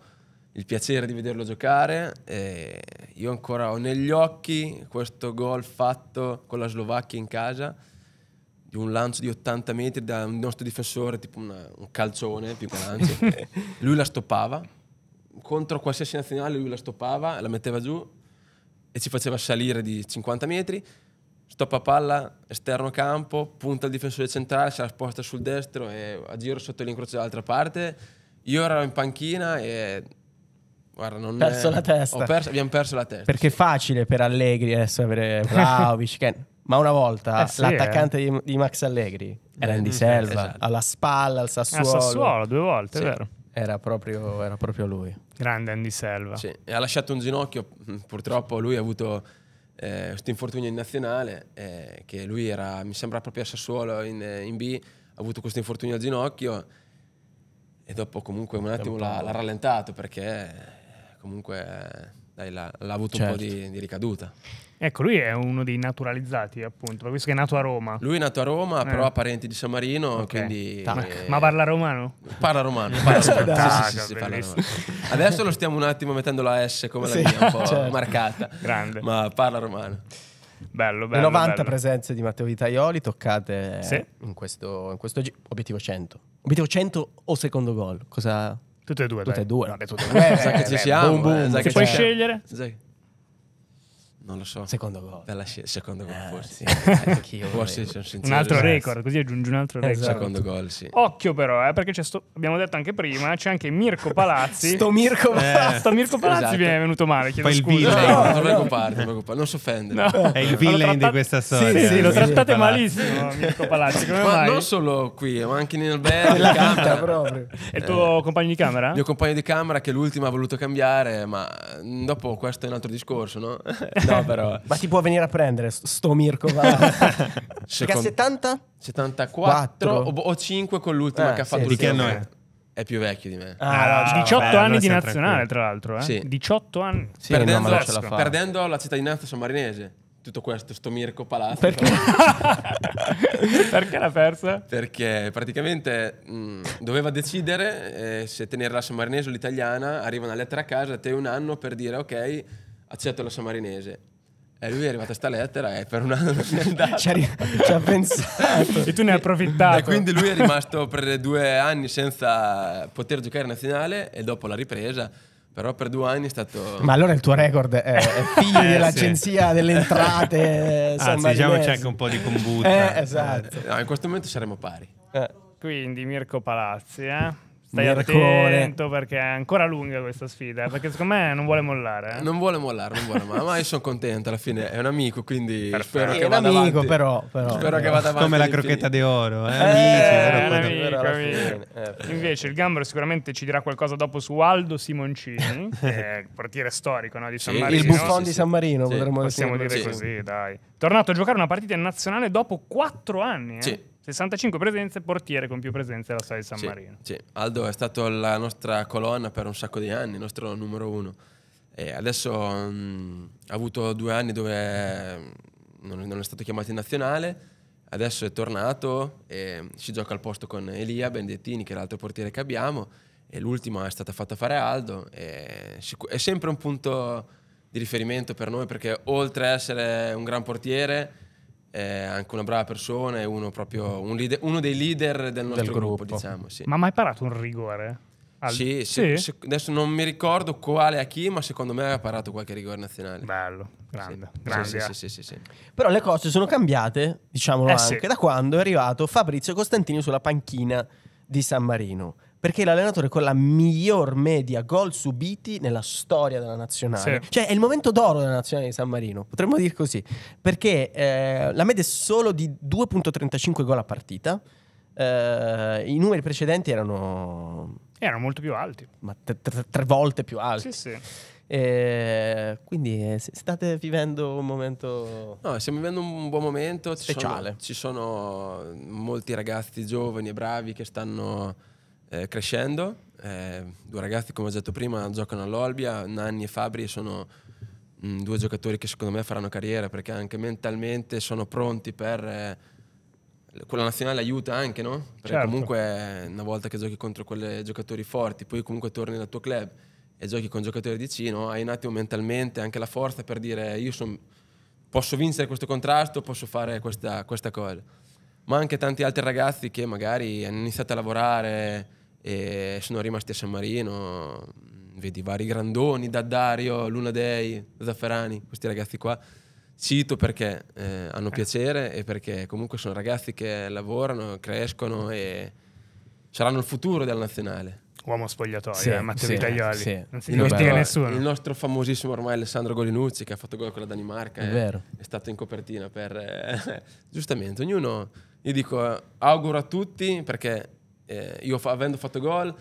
il piacere di vederlo giocare e io ancora ho negli occhi questo gol fatto con la Slovacchia in casa di un lancio di 80 metri da un nostro difensore, tipo una, un calcione più grande. Lui la stoppava contro qualsiasi nazionale lui la stoppava, la metteva giù e ci faceva salire di 50 metri, stoppa palla, esterno campo, punta il difensore centrale, si sposta sul destro e a giro sotto l'incrocio dall'altra parte. Io ero in panchina e Guarda, non perso è... la testa. Perso, abbiamo perso la testa. Perché è sì. facile per Allegri adesso avere Vlaovic, che... ma una volta eh sì, l'attaccante eh. di, Max Allegri era di eh, Selva, esatto. alla spalla, al Sassuolo. Al Sassuolo, due volte, sì. è vero. Era proprio, era proprio lui. Grande Andy Selva. Sì, ha lasciato un ginocchio, mm, purtroppo lui ha avuto eh, questo infortunio in nazionale, eh, che lui era, mi sembra proprio a Sassuolo in, eh, in B, ha avuto questo infortunio al ginocchio e dopo comunque un attimo l'ha, l'ha rallentato perché comunque eh, dai, l'ha, l'ha avuto certo. un po' di, certo. di ricaduta. Ecco, lui è uno dei naturalizzati, appunto, per che è nato a Roma. Lui è nato a Roma, eh. però ha parenti di San Marino, okay. quindi... Eh... Ma parla romano? Parla romano, parla romano. sì, sì, sì, parla romano. Adesso lo stiamo un attimo mettendo la S come la mia, un po' certo. marcata. Grande. Ma parla romano. Bello, bello. 90 bello. presenze di Matteo Vitaioli toccate sì. in questo, in questo gi- obiettivo 100. Obiettivo 100 o secondo gol? Cosa... Tutte e due. Tutte e due. Vabbè, tutte e eh, due. Eh, Sa che ci eh, siamo. Boom, boom. Eh, Se puoi scegliere... Sai. Non lo so. Secondo gol. Bella scelta, secondo gol eh, forse. Sì. Anch'io. Forse sono sincero. Un altro record, così aggiungi un altro record. Secondo gol, sì. Occhio però, eh, perché c'è sto, abbiamo detto anche prima, c'è anche Mirko Palazzi. sto Mirko, eh. sto Mirco Palazzi esatto. viene venuto male, chiedo Poi scusa. il villain. No, no, non preoccupare, no. non, si offende. No. È il villain trattat- di questa storia. Sì, sì, lo trattate malissimo Mirko Palazzi, come ma mai? non solo qui, ma anche in albergo, in camera. proprio. È il tuo eh. compagno di camera? Il mio compagno di camera che l'ultima ha voluto cambiare, ma mm, dopo questo è un altro discorso, no? no? so eh, però. Ma ti può venire a prendere sto Mirko va. Second... 70? 74 o, o, 5 con l'ultima eh, che ha fatto sì, Di che anno è? È più vecchio di me. Ah, ah, no, 18 vabbè, anni di nazionale, tra l'altro. Eh? Sì. 18 anni. Sì, perdendo, no, la perdendo la cittadinanza sommarinese tutto questo, sto Mirko Palazzo. Perché? Perché l'ha persa? Perché praticamente mh, doveva decidere eh, se tenere la sommarinese o l'italiana. Arriva una lettera a casa, te un anno per dire ok accetto la Samarinese. E eh, lui è arrivata sta lettera e per un anno non è andato. Ci, arri- ci ha pensato. e tu ne hai approfittato. E quindi lui è rimasto per due anni senza poter giocare in nazionale e dopo la ripresa però per due anni è stato... Ma allora il tuo record è, è eh, figlio eh, dell'agenzia sì. delle entrate Anzi, diciamo c'è anche un po' di combutta. Eh, esatto. No, in questo momento saremo pari. Eh. Quindi Mirko Palazzi, eh? Stai Mercone. attento perché è ancora lunga questa sfida, eh, perché secondo me non vuole mollare. Eh? Non vuole mollare, non vuole mollare, ma io sono contento alla fine, è un amico, quindi Perfetto. spero che è vada amico, avanti. però, però. Spero però. che vada avanti. Come la crocchetta di oro, eh? eh amici, però, amico, amico. Eh, Invece il Gambro sicuramente ci dirà qualcosa dopo su Aldo Simoncini, che è portiere storico no, di San Marino. Il buffon di San Marino, potremmo possiamo dire così, dai. Tornato a giocare una partita in nazionale dopo quattro anni, eh? Sì. 65 presenze, portiere con più presenze alla Sai San sì, Marino. Sì, Aldo è stato la nostra colonna per un sacco di anni, il nostro numero uno. E adesso mh, mm, ha avuto due anni dove non, non, è stato chiamato in nazionale, adesso è tornato e si gioca al posto con Elia Bendettini, che è l'altro portiere che abbiamo, e l'ultima è stata fatta fare Aldo. E è sempre un punto di riferimento per noi perché oltre ad essere un gran portiere eh, anche una brava persona è uno, proprio, un leader, uno dei leader del nostro del gruppo. gruppo, diciamo. Sì. Ma ha mai parato un rigore? Al... Sì, sì. Se, adesso non mi ricordo quale a chi, ma secondo me ha parato qualche rigore nazionale. Bello, grande, sì. grande. Sì, sì, sì, sì, Però le cose sono cambiate, diciamolo eh, anche, da quando è arrivato Fabrizio Costantini sulla panchina di San Marino perché è l'allenatore con la miglior media gol subiti nella storia della nazionale. Sì. Cioè è il momento d'oro della nazionale di San Marino, potremmo dire così, perché eh, la media è solo di 2.35 gol a partita. Eh, I numeri precedenti erano... Erano molto più alti. Ma tre, tre, tre volte più alti. Sì, sì. E eh, quindi eh, state vivendo un momento. No, stiamo vivendo un buon momento speciale. Ci sono, ci sono molti ragazzi giovani e bravi che stanno eh, crescendo. Eh, due ragazzi, come ho detto prima, giocano all'Olbia, Nanni e Fabri sono mh, mm, due giocatori che secondo me faranno carriera perché anche mentalmente sono pronti per... Eh, quella nazionale aiuta anche, no? Perché certo. comunque eh, una volta che giochi contro quei giocatori forti, poi comunque torni dal tuo club e giochi con giocatori di Cino, hai un attimo mentalmente anche la forza per dire io son, posso vincere questo contrasto, posso fare questa, questa cosa ma anche tanti altri ragazzi che magari hanno iniziato a lavorare e sono rimasti a San Marino, mm, vedi vari Grandoni, Daddario, Luna Dei, Zafferani, questi ragazzi qua. Cito perché eh, hanno eh. piacere e perché comunque sono ragazzi che lavorano, crescono e saranno il futuro della nazionale. Uomo spogliatoio, sì, eh, Matteo sì, Vitaioli. Sì. Non si dimentica nessuno. Il nostro famosissimo ormai Alessandro Golinucci che ha fatto gol con la Danimarca. È, eh, è stato in copertina per... Eh, giustamente, ognuno io dico eh, auguro a tutti perché eh, io avendo fatto gol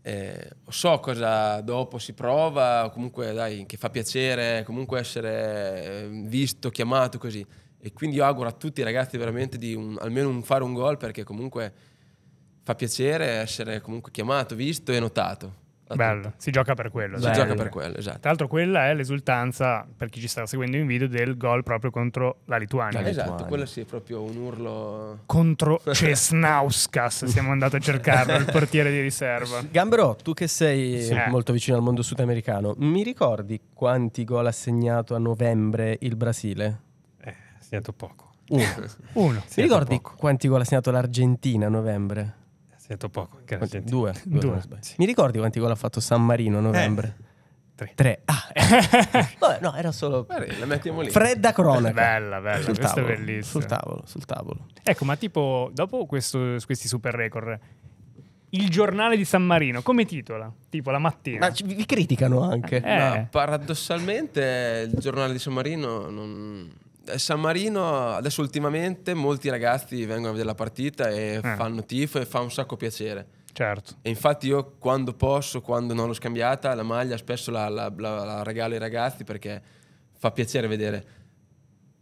eh, so cosa dopo si prova, comunque dai, che fa piacere comunque essere eh, visto, chiamato così. E quindi io auguro a tutti i ragazzi veramente di un, almeno un fare un gol perché comunque fa piacere essere comunque chiamato, visto e notato. Bello, si gioca per quello. Si gioca per quello, esatto. Tra l'altro quella è l'esultanza, per chi ci sta seguendo in video, del gol proprio contro la Lituania. La Lituania. Esatto, quello sì, è proprio un urlo... Contro Cesnauskas, siamo andati a cercarlo, il portiere di riserva. Gambero, tu che sei sì. Eh. molto vicino al mondo sudamericano, mi ricordi quanti gol ha segnato a novembre il Brasile? Eh, ha segnato poco. Uno. Uno. mi ricordi poco. quanti gol ha segnato l'Argentina a novembre? Sento poco. Quanti, due. due, due. Sì. Mi ricordi quanti gol ha fatto San Marino a novembre? Eh. Tre. Tre. Ah. Vabbè, no, era solo. Beh, la mettiamo lì. Fredda cronaca. Bella, bella. Sul tavolo, è sul tavolo, sul tavolo. Ecco, ma tipo, dopo questo, questi super record, il giornale di San Marino, come titola? Tipo la mattina. Ma vi criticano anche. Eh. paradossalmente, il giornale di San Marino non eh, San Marino adesso ultimamente molti ragazzi vengono a vedere la partita e eh. fanno tifo e fa un sacco piacere. Certo. E infatti io quando posso, quando non l'ho scambiata, la maglia spesso la, la, la, la regalo ai ragazzi perché fa piacere vedere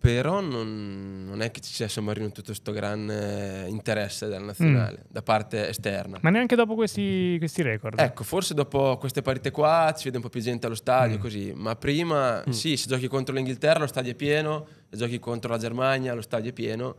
però non, non, è che ci sia San tutto questo gran eh, interesse della nazionale mm. da parte esterna. Ma neanche dopo questi, questi, record. Ecco, forse dopo queste partite qua ci vede un po' più gente allo stadio, mm. così. Ma prima, mm. sì, se giochi contro l'Inghilterra lo stadio è pieno, se giochi contro la Germania lo stadio è pieno.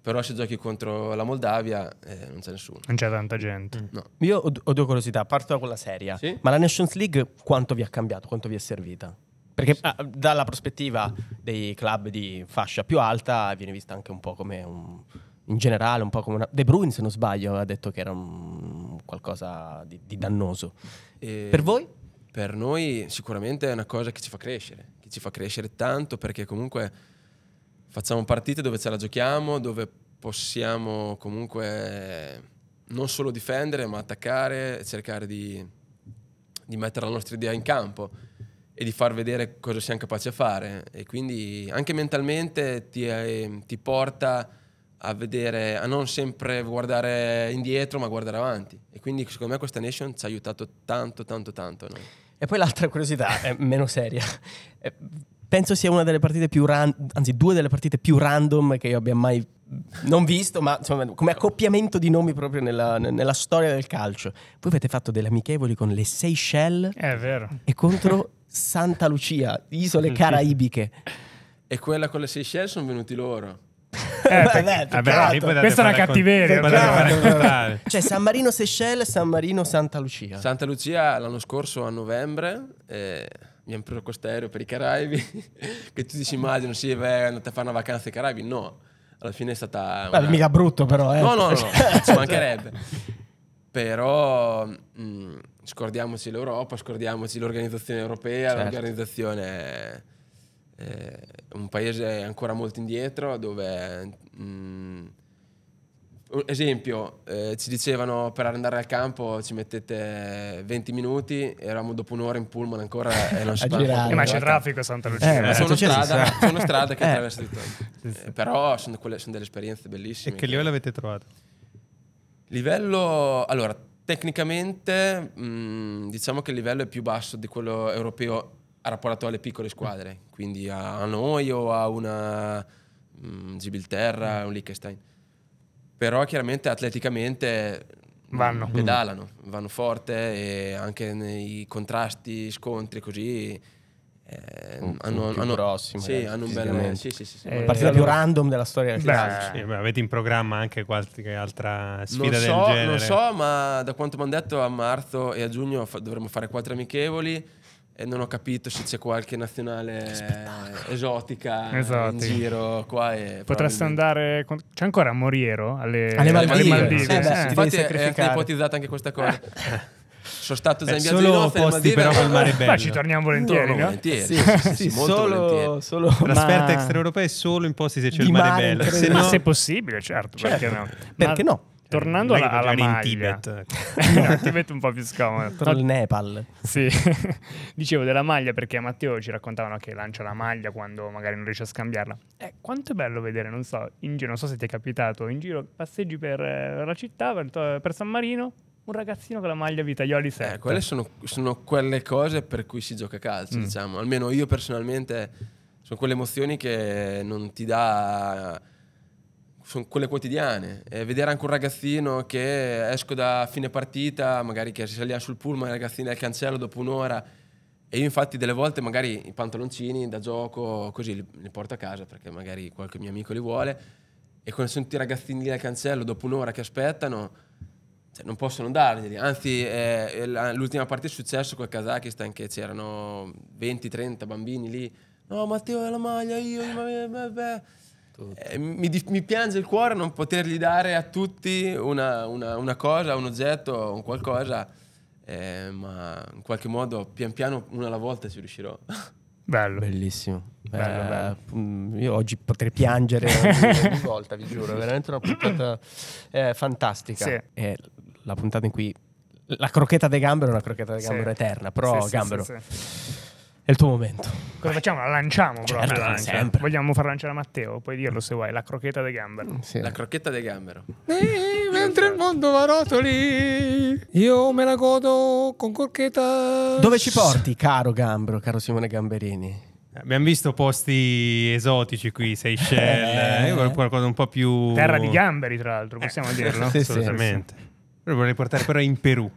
Però se giochi contro la Moldavia eh, non c'è nessuno. Non c'è tanta gente. Mm. No. Io ho, ho, due curiosità, parto da quella serie. Sì? Ma la Nations League quanto vi ha cambiato, quanto vi è servita? Perché ah, dalla prospettiva dei club di fascia più alta viene vista anche un po' come un, in generale, un po' come una... De Bruyne, se non sbaglio, ha detto che era un, qualcosa di, di dannoso. E eh, per voi? Per noi sicuramente è una cosa che ci fa crescere, che ci fa crescere tanto perché comunque facciamo partite dove ce la giochiamo, dove possiamo comunque non solo difendere ma attaccare e cercare di, di mettere la nostra idea in campo e di far vedere cosa siamo capaci a fare e quindi anche mentalmente ti, eh, ti porta a vedere, a non sempre guardare indietro ma guardare avanti e quindi secondo me questa nation ci ha aiutato tanto tanto tanto. No? E poi l'altra curiosità, è meno seria, eh, penso sia una delle partite più random, anzi due delle partite più random che io abbia mai non visto, ma insomma, come accoppiamento di nomi proprio nella, nella, storia del calcio. Voi avete fatto delle amichevoli con le Seychelles eh, È vero. e contro Santa Lucia, isole caraibiche. e quella con le Seychelles sono venuti loro. Eh, Vabbè, vabbè, eh, questa è una cattiveria. Certo. cioè, San Marino Seychelles, San Marino Santa Lucia. Santa Lucia l'anno scorso a novembre. Eh, mi hanno preso questo aereo per i Caraibi. che tutti si immaginano, sì, beh, andate a fare una vacanza ai Caraibi. No, alla fine è stata. Una... Beh, mica brutto, però. Eh. No, no, no, no ci mancherebbe però mh, mm, scordiamoci l'Europa, scordiamoci l'organizzazione europea, certo. l'organizzazione è un paese ancora molto indietro dove... Mh, mm, esempio, eh, ci dicevano per andare al campo ci mettete 20 minuti, eravamo dopo un'ora in pullman ancora e non si parla. Eh, ma c'è il traffico a Santa Lucia. Eh, eh, sono, strada, sono strada che eh. attraversa tutto. Eh, però sono, quelle, sono delle esperienze bellissime. E che livello avete trovato? Livello, allora, tecnicamente mh, mm, diciamo che il livello è più basso di quello europeo rapportato alle piccole squadre, quindi a, noi o a una mh, mm, Gibilterra, un Liechtenstein. Però chiaramente atleticamente mm, vanno. pedalano, vanno forte e anche nei contrasti, scontri così eh, un, hanno, un hanno, prossimo, sì, hanno un bel sì, sì, sì, sì. Eh, partita allora, più random della storia del beh, beh, avete in programma anche qualche altra sfida non so, del genere non so ma da quanto mi hanno detto a marzo e a giugno fa- dovremmo fare quattro amichevoli e non ho capito se c'è qualche nazionale esotica esatto. in giro qua e potresti andare con... c'è ancora Moriero alle, alle Maldive, alle Maldive. Sì, eh, beh, infatti è, è ipotizzata anche questa cosa Sono stato Beh, in viaggio solo in notte, posti però col mare bello. Ma ci torniamo volentieri, no? Volentieri, sì, sì, sì, sì solo, volentieri. Solo, Trasferte ma... extraeuropee solo in posti se c'è il mare, bello. Se ma se possibile, certo, certo. perché no? Perché ma... no? Tornando alla, alla maglia, ecco. in Tibet, no, Tibet un po' più scomodo. Tra il Nepal. Sì, dicevo della maglia perché Matteo ci raccontavano che lancia la maglia quando magari non riesce a scambiarla. Eh, quanto è bello vedere, non so, in giro, non so se ti è capitato, in giro passeggi per eh, la città, per San Marino, un ragazzino con la maglia Vitaioli 7. Eh, quelle sono, sono, quelle cose per cui si gioca calcio, mm. diciamo. Almeno io personalmente sono quelle emozioni che non ti dà sono quelle quotidiane. E vedere anche un ragazzino che esco da fine partita, magari che si saliva sul pullman, il ragazzino al cancello dopo un'ora. E io infatti delle volte magari i pantaloncini da gioco così li, li porto a casa perché magari qualche mio amico li vuole. E quando sento i ragazzini lì al cancello dopo un'ora che aspettano, cioè, non possono darglieli. Anzi, eh, eh l'ultima partita è successo col Kazakistan che c'erano 20-30 bambini lì. No, Matteo è la maglia, io, eh, beh, beh, beh. Eh, mi, mi, piange il cuore non potergli dare a tutti una, una, una cosa, un oggetto, un qualcosa, eh, ma in qualche modo pian piano una alla volta ci riuscirò. Bello. Bellissimo. Bello, eh, bello. Mm, io oggi potrei piangere ogni volta, vi giuro, è veramente una puntata eh, fantastica. Sì la puntata in cui la crocchetta dei gambero è una crocchetta dei gambero sì. eterna, però sì, gambero. Sì, è il tuo momento. Cosa Vai. facciamo? La lanciamo certo, proprio. La lancia. Vogliamo far lanciare a Matteo, puoi dirlo se vuoi. La crocchetta dei gambero. La crocchetta dei gambero. E, eh, mentre il mondo va rotoli, io me la godo con crocchetta. Dove ci porti, caro gambero, caro Simone Gamberini? Abbiamo visto posti esotici qui, Seychelles, eh, eh. qualcosa un po' più... Terra di gamberi, tra l'altro, possiamo eh. dirlo? sì, assolutamente. Sì, sì. Lo vorrei portare però in Perù.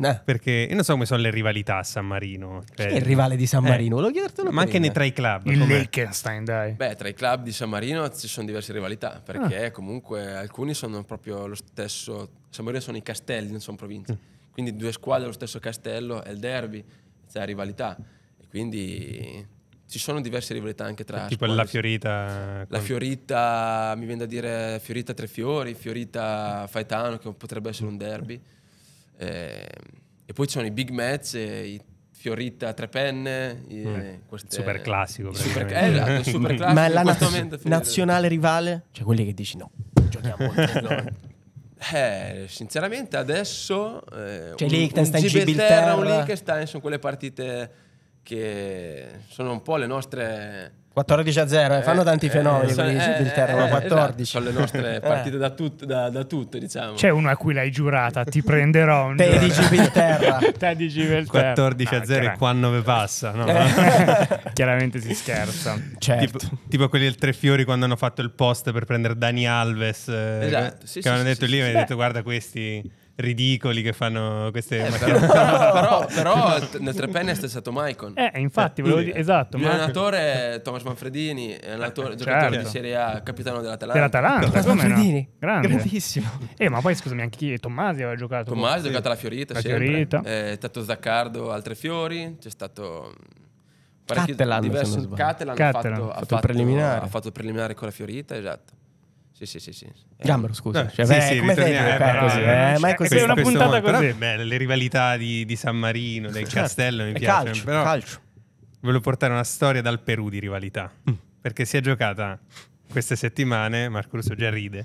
Eh. Perché io non so come sono le rivalità a San Marino. Cioè... Chi è il rivale di San eh. Marino? Volevo chiedertelo. Ma anche nei tra i club. Il Liechtenstein, dai. Beh, tra i club di San Marino ci sono diverse rivalità. Perché ah. comunque alcuni sono proprio lo stesso. San Marino sono i castelli, non sono province. Mm. Quindi due squadre allo stesso castello è il derby, c'è la rivalità. E quindi ci sono diverse rivalità anche tra tipo la Fiorita la Fiorita mi viene da dire Fiorita Tre Fiori Fiorita Faetano che potrebbe essere un derby eh, e poi ci sono i big match eh, i Fiorita Tre Penne mm. Eh, super classico super, eh, esatto, super classico ma è la naz- nazionale rivale cioè quelli che dici no giochiamo no Eh, sinceramente adesso eh, cioè, un, un Gibilterra, un Liechtenstein sono quelle partite che sono un po' le nostre... 14 a 0, eh, fanno eh, tanti eh, fenomeni eh, so, eh, terra, 14. Esatto, sono le nostre eh. partite da, tut, da, da tutto, diciamo. C'è uno a cui l'hai giurata, ti prenderò un di Gibilterra. terra. 13 per 14 a 0 e qua 9 passa, no? Chiaramente si scherza. Certo. Tipo, tipo, quelli del Tre Fiori quando hanno fatto il post per prendere Dani Alves, esatto, sì, che sì, hanno sì, detto lì, mi hanno detto guarda questi ridicoli che fanno queste eh, macchine. Però, però, però nel Trepenne è stato Maicon. Eh, eh, infatti, volevo dire, esatto. Il allenatore Thomas Manfredini, allenatore, certo. giocatore di certo. Serie A, capitano dell'Atalanta. Dell'Atalanta, come Manfredini, no? grandissimo. Eh, ma poi scusami, anche chi? Tommasi aveva giocato. Tommasi ha giocato alla Fiorita, la Fiorita. Eh, è stato Zaccardo, altre fiori, c'è stato... Mm, Catalan, diverso, Catalan, Catalan. Ha, fatto, ha, fatto, fatto, preliminare. ha fatto preliminare con la Fiorita, esatto. Sì, sì, sì, sì. Eh. Gambero, scusa. No, eh, cioè, sì, beh, sì, come sempre, eh, però, così, eh, ma è cioè, così. È una puntata momento, così. Beh, le rivalità di, di, San Marino, del certo. Castello, mi piacciono. Calcio, però calcio. Volevo portare una storia dal Perù di rivalità. Mm. Perché si è giocata queste settimane, Marco Russo già ride,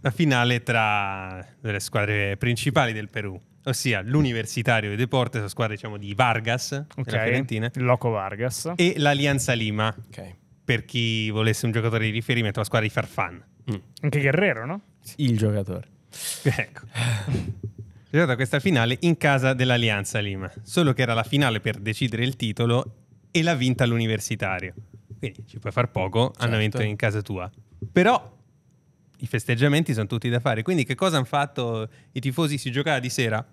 la finale tra le squadre principali del Perù. Ossia l'Universitario di Deportes, la squadra diciamo, di Vargas, okay. Fiorentina. Loco Vargas. E l'Alianza Lima. Ok per chi volesse un giocatore di riferimento, la squadra di Farfan. Mm. Anche Guerrero, no? Il giocatore. Ecco. C'è stata esatto, questa finale in casa dell'Alianza Lima, solo che era la finale per decidere il titolo e l'ha vinta l'universitario. Quindi ci puoi far poco, certo. hanno vinto in casa tua. Però i festeggiamenti sono tutti da fare, quindi che cosa hanno fatto i tifosi? Si giocava di sera?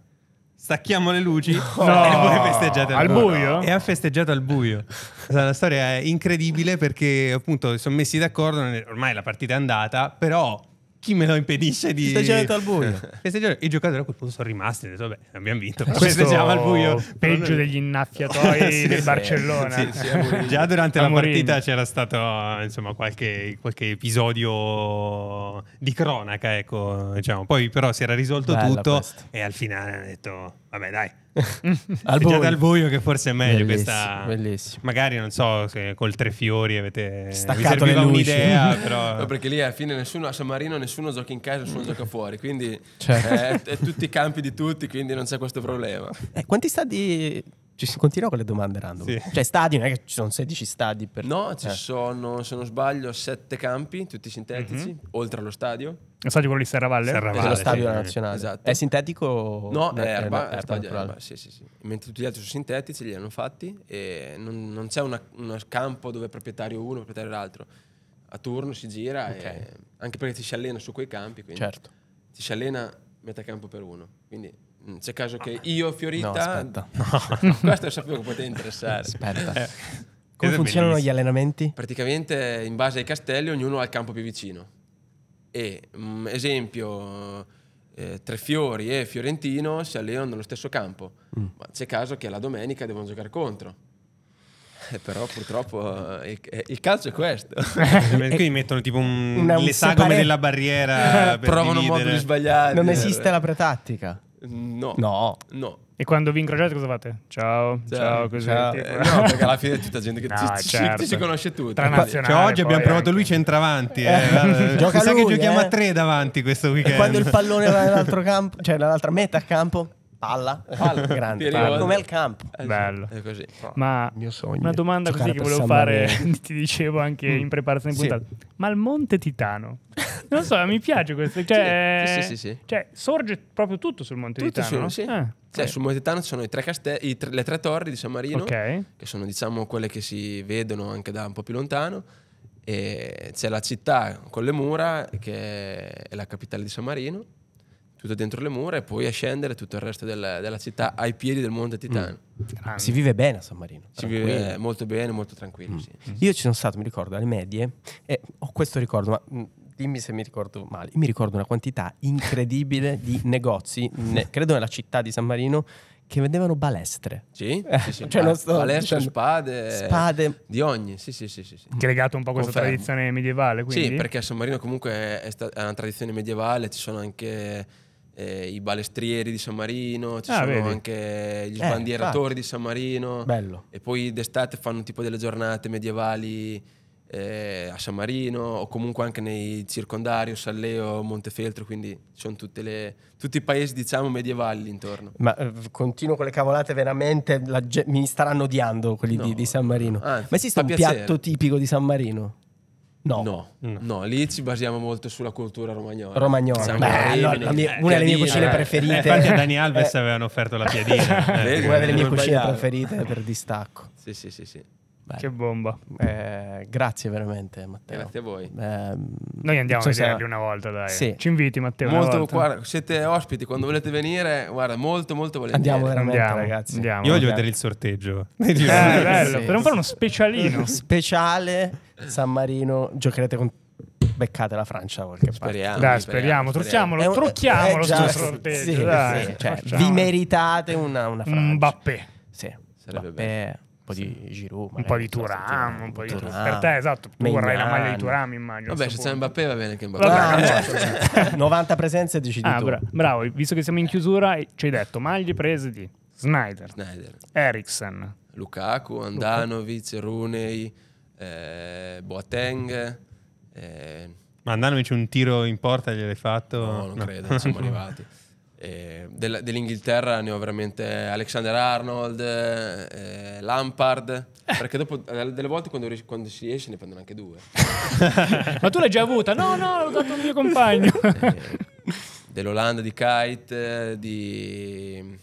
stacchiamo le luci no. e voi festeggiate al, buio. E ha festeggiato al buio. La storia è incredibile perché appunto si sono messi d'accordo, ormai la partita è andata, però chi me lo impedisce di festeggiare al buio? festeggiare. I giocatori a quel punto sono rimasti, detto, vabbè, abbiamo vinto. Festeggiamo al buio. Peggio degli innaffiatori sì, del sì, Barcellona. Sì, Già durante la partita c'era stato insomma, qualche, qualche, episodio di cronaca, ecco, diciamo. Poi però si era risolto Bella tutto questa. e al finale hanno detto Vabbè, dai. Al buio. dal buio che forse è meglio bellissimo, questa. Bellissimo. Magari non so se col tre fiori avete staccato le luci. un'idea, però no, perché lì alla fine nessuno a San Marino nessuno gioca in casa, nessuno gioca fuori, quindi cioè. è, è, tutti i campi di tutti, quindi non c'è questo problema. Eh, quanti stadi ci si continua con le domande random. Sì. Cioè, stadi, non è che ci sono 16 stadi per... No, eh. ci eh. sono, se non sbaglio, 7 campi, tutti sintetici, mm-hmm. oltre allo stadio. Lo stadio quello di Serravalle? Serravalle è lo stadio sì, nazionale. Esatto. È sintetico? No, eh, eh, è erba, è erba, erba, erba sì, sì, sì. Mentre tutti gli altri sono sintetici, li hanno fatti e non, non c'è un campo dove è proprietario uno, proprietario l'altro. A turno si gira, okay. e, anche perché ti si allena su quei campi, quindi certo. ti si allena metà campo per uno. Quindi c'è mm, caso che io, Fiorita. No, aspetta. No. Questo lo sapevo che poteva interessare. Aspetta. Eh. Come Ed funzionano gli allenamenti? Praticamente in base ai castelli ognuno ha il campo più vicino. E mh, mm, esempio, eh, Trefiori e Fiorentino si allenano nello stesso campo, mm. ma c'è caso che la domenica devono giocare contro. Eh, però purtroppo eh, il, eh, il, calcio è questo. Eh, qui mettono tipo un, Una, le sagome separe... della barriera. Provano modi di sbagliare. Non esiste la pretattica. No. No. no. E quando vi incrociate cosa fate? Ciao, ciao, ciao così. Ciao. Eh, no, perché alla fine è tutta gente che no, ci, certo. ci, ci conosce tutti. Cioè, oggi abbiamo provato anche. Eh. lui centravanti. Eh. Gioca lui, che giochiamo eh. a tre davanti questo weekend. E quando il pallone va nell'altro campo, cioè nell'altra metà campo. Palla, palla grande, come al campo. Bello. È così. No. Ma una domanda così che volevo fare, ti dicevo anche mm. in preparazione in puntata. Sì. Ma il Monte Titano? Non so, mi piace questo. Cioè, sì, sì, sì, sì. Cioè, sorge proprio tutto sul Monte tutto Titano. Su, sì. ah, cioè, sul Monte Titano ci sono tre castelli, i tre, le tre torri di San Marino, okay. che sono diciamo quelle che si vedono anche da un po' più lontano. E c'è la città con le mura, che è la capitale di San Marino tutto dentro le mura e poi a scendere tutto il resto della, della città ai piedi del Monte Titano. Mm. Si vive bene a San Marino. Si tranquillo. vive molto bene, molto tranquillo. Mm. mm. Sì. Io ci sono stato, mi ricordo, alle medie e ho questo ricordo, ma mm, dimmi se mi ricordo male, io mi ricordo una quantità incredibile di negozi, ne, credo nella città di San Marino, che vendevano balestre. Sì, eh, sì, sì cioè, non ah, sto balestre, dicendo... spade, spade. Di ogni, sì, sì, sì. sì, sì. Che è legato un po' a questa Confermo. tradizione medievale, quindi? Sì, perché San Marino comunque è, sta- è una tradizione medievale, ci sono anche eh, i balestrieri di San Marino, ci ah, sono vedi. anche gli eh, sbandieratori eh, di San Marino. Bello. E poi d'estate fanno tipo delle giornate medievali eh, a San Marino o comunque anche nei circondari, o Salleo, Montefeltro, quindi ci sono le, tutti i paesi diciamo medievali intorno. Ma eh, continuo con le cavolate veramente, la, mi staranno odiando quelli no, di, di, San Marino. Anzi, Ma esiste un piacere. piatto tipico di San Marino? No. No, no. lì ci basiamo molto sulla cultura romagnola. Romagnola, Bello, una delle mie cucine eh, preferite. Eh, infatti a Dani Alves eh. avevano offerto la piadina. eh, una delle mie cucine preferite per distacco. Sì, sì, sì. sì. Beh, che bomba. Eh, grazie veramente Matteo. Grazie a voi. Eh, Noi andiamo so a vederli se... una volta, dai. Sì. Ci inviti Matteo. Molto, guarda, siete ospiti, quando volete venire, guarda, molto molto volentieri. Andiamo veramente andiamo, ragazzi. Andiamo, Io voglio okay. vedere il sorteggio. Eh, eh bello, sì. per fare uno specialino. Speciale San Marino, giocherete con beccate la Francia qualche speriamo, parte. Dai, speriamo, speriamo. trucchiamolo, trucchiamolo eh, sto sorteggio. Sì, sì, cioè, vi meritate una, una Francia. Mbappé. Sì, sarebbe Mbappé. bello un po' di Giroud, un po' di Turam, un po' di Turam. Per te, esatto, tu Maignan. vorrai la maglia di Turam, immagino. Vabbè, se c'è Mbappé va bene che Mbappé. Vabbè, no, 90 cioè, presenze decidi ah, tu. Bra- bravo, visto che siamo in chiusura, eh, ci hai detto maglie prese di Snyder, Snyder. Eriksen, Lukaku, Andanovic, Runei, eh, Boateng, eh, ma Andanovic un tiro in porta gliel'hai fatto? No, non no. credo, siamo arrivati eh, dell'Inghilterra ne ho veramente Alexander Arnold, eh, Lampard, eh. perché dopo eh, delle volte quando, quando, si esce ne prendono anche due. Ma tu l'hai già avuta? No, no, l'ho dato al mio compagno. Eh, Dell'Olanda, di Kite, di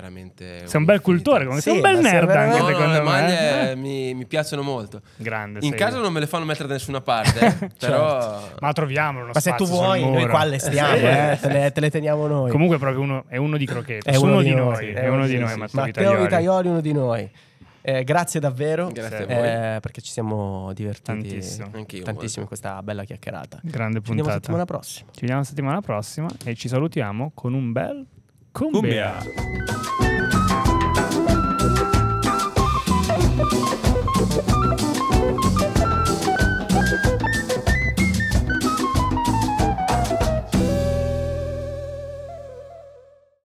veramente... Sei un bel cultore, come sì, sei un bel nerd veramente... anche, no, secondo no, me. Maglie, eh. mi, mi, piacciono molto. Grande. In casa io. non me le fanno mettere da nessuna parte, però... Certo. Ma troviamo uno Ma se tu vuoi, noi qua le stiamo, eh, te, le, te, le, teniamo noi. Comunque proprio uno, è uno di Crochetta, è uno, uno di noi, noi, è uno di noi Matteo Vitaioli. uno di noi. Eh, grazie davvero grazie eh, perché ci siamo divertiti tantissimo, Anch'io, tantissimo in questa bella chiacchierata. Grande puntata. Ci vediamo settimana prossima. Ci vediamo settimana prossima e ci salutiamo con un bel Cumbia. Cumbia.